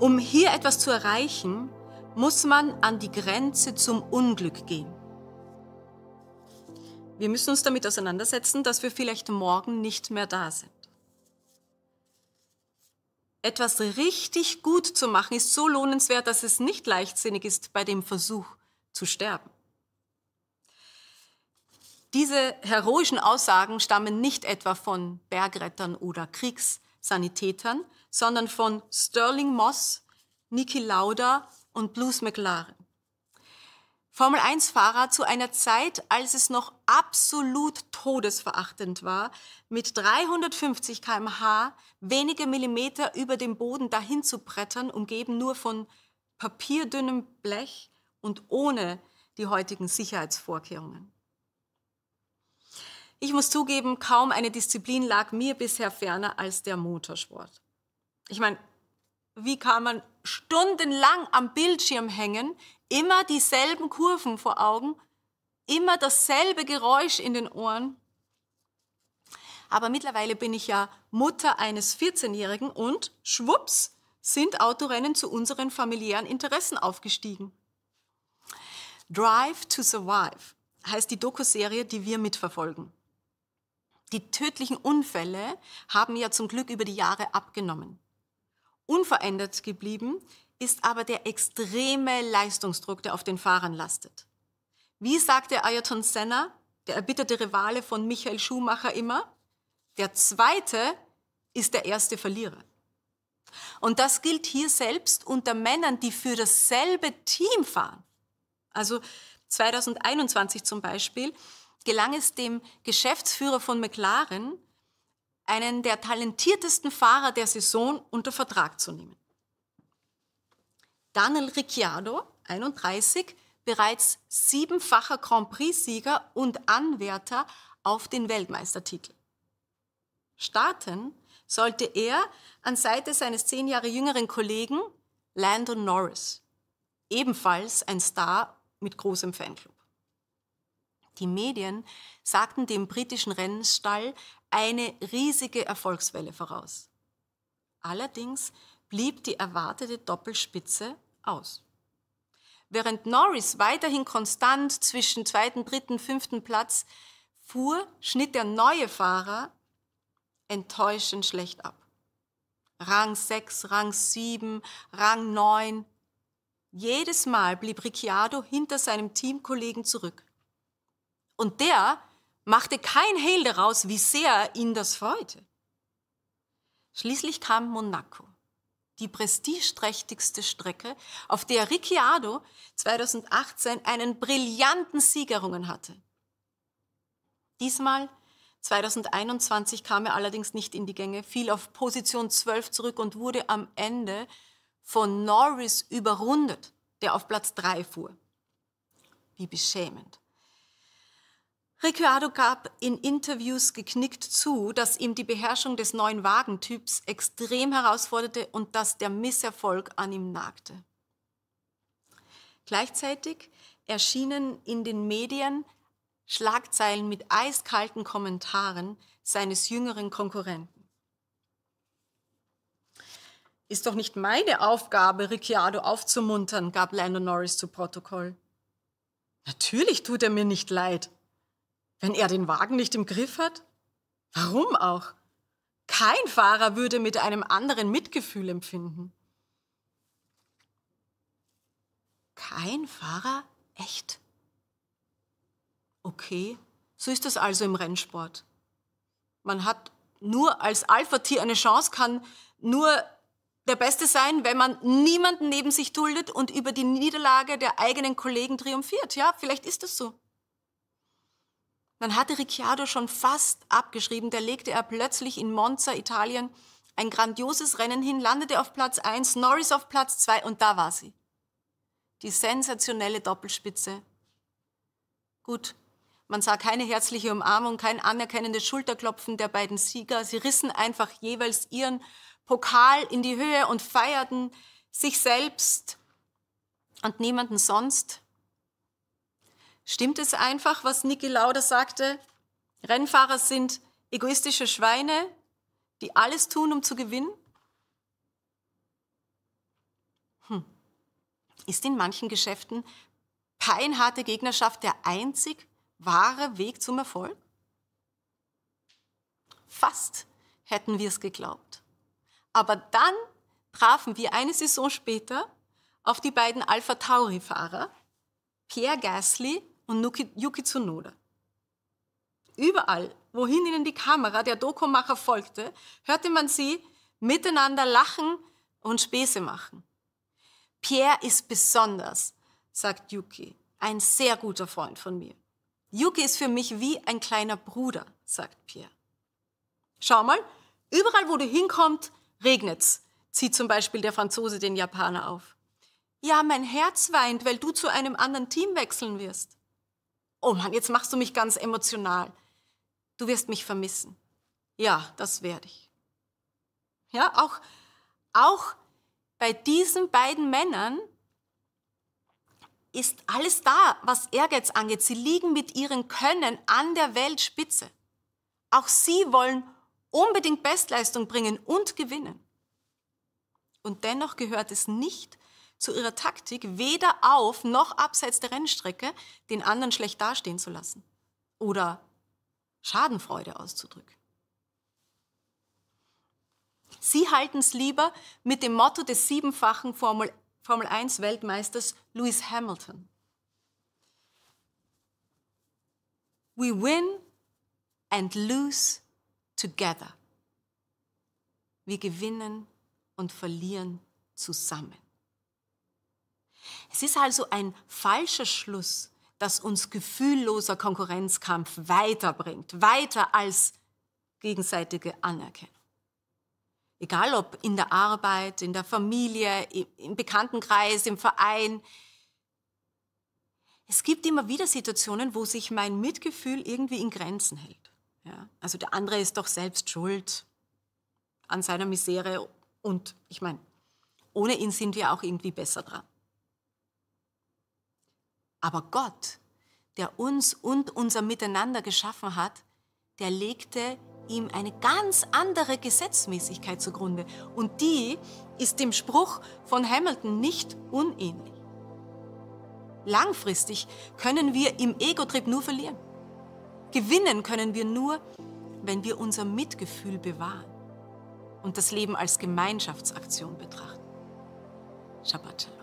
Um hier etwas zu erreichen, muss man an die Grenze zum Unglück gehen. Wir müssen uns damit auseinandersetzen, dass wir vielleicht morgen nicht mehr da sind. Etwas richtig gut zu machen ist so lohnenswert, dass es nicht leichtsinnig ist, bei dem Versuch zu sterben. Diese heroischen Aussagen stammen nicht etwa von Bergrettern oder Kriegs Sanitätern, sondern von Sterling Moss, Niki Lauda und Blues McLaren. Formel-1-Fahrer zu einer Zeit, als es noch absolut todesverachtend war, mit 350 km/h wenige Millimeter über dem Boden dahin zu brettern, umgeben nur von papierdünnem Blech und ohne die heutigen Sicherheitsvorkehrungen. Ich muss zugeben, kaum eine Disziplin lag mir bisher ferner als der Motorsport. Ich meine, wie kann man stundenlang am Bildschirm hängen, immer dieselben Kurven vor Augen, immer dasselbe Geräusch in den Ohren? Aber mittlerweile bin ich ja Mutter eines 14-Jährigen und schwupps sind Autorennen zu unseren familiären Interessen aufgestiegen. Drive to Survive heißt die Dokuserie, die wir mitverfolgen. Die tödlichen Unfälle haben ja zum Glück über die Jahre abgenommen. Unverändert geblieben ist aber der extreme Leistungsdruck, der auf den Fahrern lastet. Wie sagte Ayrton Senna, der erbitterte Rivale von Michael Schumacher immer, der Zweite ist der erste Verlierer. Und das gilt hier selbst unter Männern, die für dasselbe Team fahren. Also 2021 zum Beispiel gelang es dem Geschäftsführer von McLaren, einen der talentiertesten Fahrer der Saison unter Vertrag zu nehmen. Daniel Ricciardo, 31, bereits siebenfacher Grand Prix-Sieger und Anwärter auf den Weltmeistertitel. Starten sollte er an Seite seines zehn Jahre jüngeren Kollegen Landon Norris, ebenfalls ein Star mit großem Fanclub. Die Medien sagten dem britischen Rennstall eine riesige Erfolgswelle voraus. Allerdings blieb die erwartete Doppelspitze aus. Während Norris weiterhin konstant zwischen zweiten, dritten, fünften Platz fuhr, schnitt der neue Fahrer enttäuschend schlecht ab. Rang 6, Rang 7, Rang 9. Jedes Mal blieb Ricciardo hinter seinem Teamkollegen zurück. Und der machte kein Hehl daraus, wie sehr ihn das freute. Schließlich kam Monaco, die prestigeträchtigste Strecke, auf der Ricciardo 2018 einen brillanten Sieg errungen hatte. Diesmal 2021 kam er allerdings nicht in die Gänge, fiel auf Position 12 zurück und wurde am Ende von Norris überrundet, der auf Platz 3 fuhr. Wie beschämend. Ricciardo gab in Interviews geknickt zu, dass ihm die Beherrschung des neuen Wagentyps extrem herausforderte und dass der Misserfolg an ihm nagte. Gleichzeitig erschienen in den Medien Schlagzeilen mit eiskalten Kommentaren seines jüngeren Konkurrenten. Ist doch nicht meine Aufgabe, Ricciardo aufzumuntern, gab Lando Norris zu Protokoll. Natürlich tut er mir nicht leid, wenn er den Wagen nicht im Griff hat? Warum auch? Kein Fahrer würde mit einem anderen Mitgefühl empfinden. Kein Fahrer? Echt? Okay, so ist das also im Rennsport. Man hat nur als Alpha-Tier eine Chance, kann nur der Beste sein, wenn man niemanden neben sich duldet und über die Niederlage der eigenen Kollegen triumphiert. Ja, vielleicht ist das so. Man hatte Ricciardo schon fast abgeschrieben, da legte er plötzlich in Monza, Italien, ein grandioses Rennen hin, landete auf Platz 1, Norris auf Platz 2 und da war sie. Die sensationelle Doppelspitze. Gut, man sah keine herzliche Umarmung, kein anerkennendes Schulterklopfen der beiden Sieger. Sie rissen einfach jeweils ihren Pokal in die Höhe und feierten sich selbst und niemanden sonst. Stimmt es einfach, was Niki Lauda sagte? Rennfahrer sind egoistische Schweine, die alles tun, um zu gewinnen? Hm. Ist in manchen Geschäften peinharte Gegnerschaft der einzig wahre Weg zum Erfolg? Fast hätten wir es geglaubt. Aber dann trafen wir eine Saison später auf die beiden Alpha Tauri-Fahrer, Pierre Gasly und Yuki Tsunoda. Überall, wohin ihnen die Kamera der Dokomacher folgte, hörte man sie miteinander lachen und Späße machen. Pierre ist besonders, sagt Yuki, ein sehr guter Freund von mir. Yuki ist für mich wie ein kleiner Bruder, sagt Pierre. Schau mal, überall wo du hinkommst, regnet's, zieht zum Beispiel der Franzose den Japaner auf. Ja, mein Herz weint, weil du zu einem anderen Team wechseln wirst. Oh Mann, jetzt machst du mich ganz emotional. Du wirst mich vermissen. Ja, das werde ich. Ja, auch, auch bei diesen beiden Männern ist alles da, was Ehrgeiz angeht. Sie liegen mit ihren Können an der Weltspitze. Auch sie wollen unbedingt Bestleistung bringen und gewinnen. Und dennoch gehört es nicht zu zu ihrer Taktik, weder auf noch abseits der Rennstrecke den anderen schlecht dastehen zu lassen oder Schadenfreude auszudrücken. Sie halten es lieber mit dem Motto des siebenfachen Formel, Formel 1 Weltmeisters Lewis Hamilton. We win and lose together. Wir gewinnen und verlieren zusammen. Es ist also ein falscher Schluss, dass uns gefühlloser Konkurrenzkampf weiterbringt, weiter als gegenseitige Anerkennung. Egal ob in der Arbeit, in der Familie, im Bekanntenkreis, im Verein. Es gibt immer wieder Situationen, wo sich mein Mitgefühl irgendwie in Grenzen hält. Ja? Also der andere ist doch selbst schuld an seiner Misere und ich meine, ohne ihn sind wir auch irgendwie besser dran. Aber Gott, der uns und unser Miteinander geschaffen hat, der legte ihm eine ganz andere Gesetzmäßigkeit zugrunde. Und die ist dem Spruch von Hamilton nicht unähnlich. Langfristig können wir im Ego-Trip nur verlieren. Gewinnen können wir nur, wenn wir unser Mitgefühl bewahren und das Leben als Gemeinschaftsaktion betrachten. Shabbat Shalom.